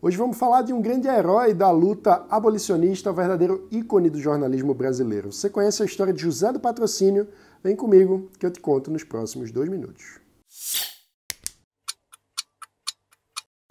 Hoje vamos falar de um grande herói da luta abolicionista, um verdadeiro ícone do jornalismo brasileiro. Você conhece a história de José do Patrocínio? Vem comigo que eu te conto nos próximos dois minutos.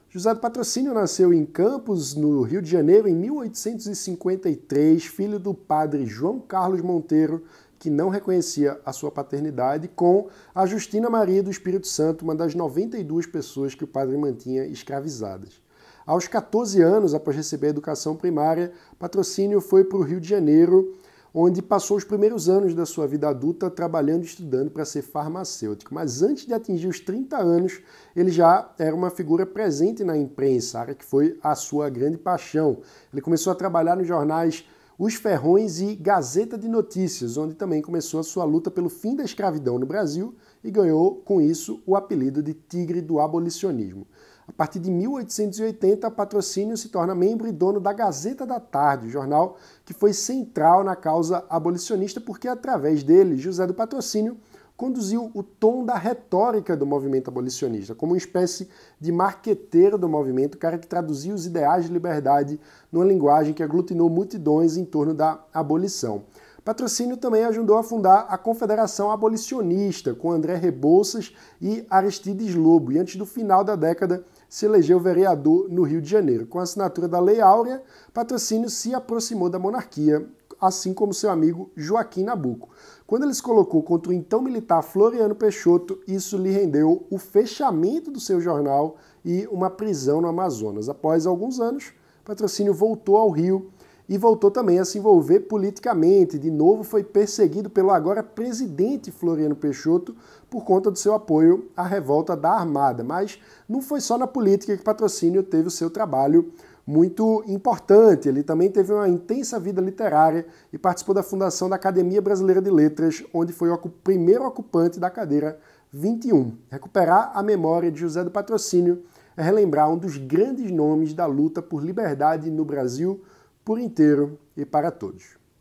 José do Patrocínio nasceu em Campos, no Rio de Janeiro, em 1853, filho do padre João Carlos Monteiro, que não reconhecia a sua paternidade, com a Justina Maria do Espírito Santo, uma das 92 pessoas que o padre mantinha escravizadas. Aos 14 anos, após receber a educação primária, Patrocínio foi para o Rio de Janeiro, onde passou os primeiros anos da sua vida adulta trabalhando e estudando para ser farmacêutico. Mas antes de atingir os 30 anos, ele já era uma figura presente na imprensa, área que foi a sua grande paixão. Ele começou a trabalhar nos jornais os Ferrões e Gazeta de Notícias, onde também começou a sua luta pelo fim da escravidão no Brasil e ganhou, com isso, o apelido de Tigre do Abolicionismo. A partir de 1880, Patrocínio se torna membro e dono da Gazeta da Tarde, jornal que foi central na causa abolicionista, porque através dele, José do Patrocínio conduziu o tom da retórica do movimento abolicionista, como uma espécie de marqueteiro do movimento, cara que traduzia os ideais de liberdade numa linguagem que aglutinou multidões em torno da abolição. Patrocínio também ajudou a fundar a Confederação Abolicionista, com André Rebouças e Aristides Lobo, e antes do final da década se elegeu vereador no Rio de Janeiro. Com a assinatura da Lei Áurea, Patrocínio se aproximou da monarquia, assim como seu amigo Joaquim Nabuco. Quando ele se colocou contra o então militar Floriano Peixoto, isso lhe rendeu o fechamento do seu jornal e uma prisão no Amazonas. Após alguns anos, Patrocínio voltou ao Rio e voltou também a se envolver politicamente. De novo, foi perseguido pelo agora presidente Floriano Peixoto por conta do seu apoio à revolta da Armada. Mas não foi só na política que Patrocínio teve o seu trabalho muito importante. Ele também teve uma intensa vida literária e participou da fundação da Academia Brasileira de Letras, onde foi o primeiro ocupante da cadeira 21. Recuperar a memória de José do Patrocínio é relembrar um dos grandes nomes da luta por liberdade no Brasil por inteiro e para todos.